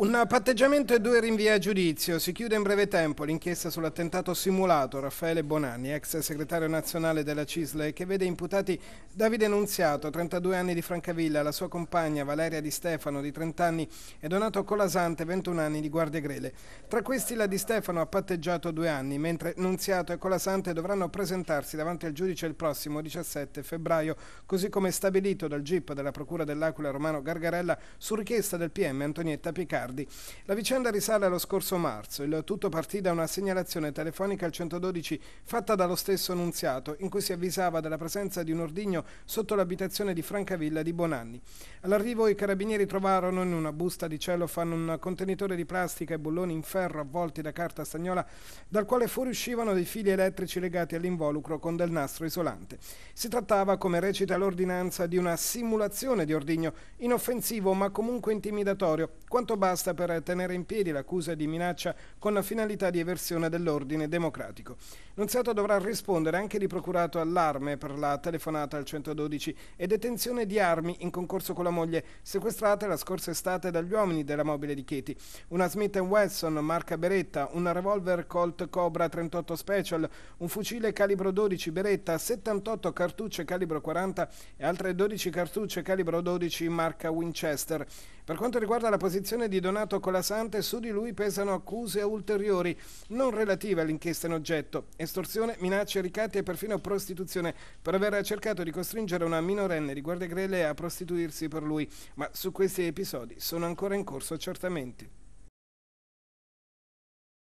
Un patteggiamento e due rinvii a giudizio. Si chiude in breve tempo l'inchiesta sull'attentato simulato Raffaele Bonanni, ex segretario nazionale della CISLE, che vede imputati Davide Nunziato, 32 anni di Francavilla, la sua compagna Valeria Di Stefano, di 30 anni, e Donato Colasante, 21 anni, di Guardia Grele. Tra questi la Di Stefano ha patteggiato due anni, mentre Nunziato e Colasante dovranno presentarsi davanti al giudice il prossimo 17 febbraio, così come stabilito dal GIP della Procura dell'Aquila Romano Gargarella su richiesta del PM Antonietta Picaro Riccardi. La vicenda risale allo scorso marzo. Il tutto partì da una segnalazione telefonica al 112 fatta dallo stesso Nunziato, in cui si avvisava della presenza di un ordigno sotto l'abitazione di Francavilla di Bonanni. All'arrivo i carabinieri trovarono in una busta di cellophane un contenitore di plastica e bulloni in ferro avvolti da carta stagnola, dal quale fuoriuscivano dei fili elettrici legati all'involucro con del nastro isolante. Si trattava, come recita l'ordinanza, di una simulazione di ordigno, inoffensivo ma comunque intimidatorio, quanto basta basta per tenere in piedi l'accusa di minaccia con la finalità di eversione dell'ordine democratico. Nunziato dovrà rispondere anche di procurato allarme per la telefonata al 112 e detenzione di armi in concorso con la moglie sequestrate la scorsa estate dagli uomini della mobile di Cheti. Una Smith Wesson marca Beretta, un revolver Colt Cobra 38 Special, un fucile calibro 12 Beretta, 78 cartucce calibro 40 e altre 12 cartucce calibro 12 marca Winchester. Per quanto riguarda la posizione di Donato Colasante, su di lui pesano accuse ulteriori, non relative all'inchiesta in oggetto, estorsione, minacce, ricatti e perfino prostituzione, per aver cercato di costringere una minorenne di Guardia Grele a prostituirsi per lui, ma su questi episodi sono ancora in corso accertamenti.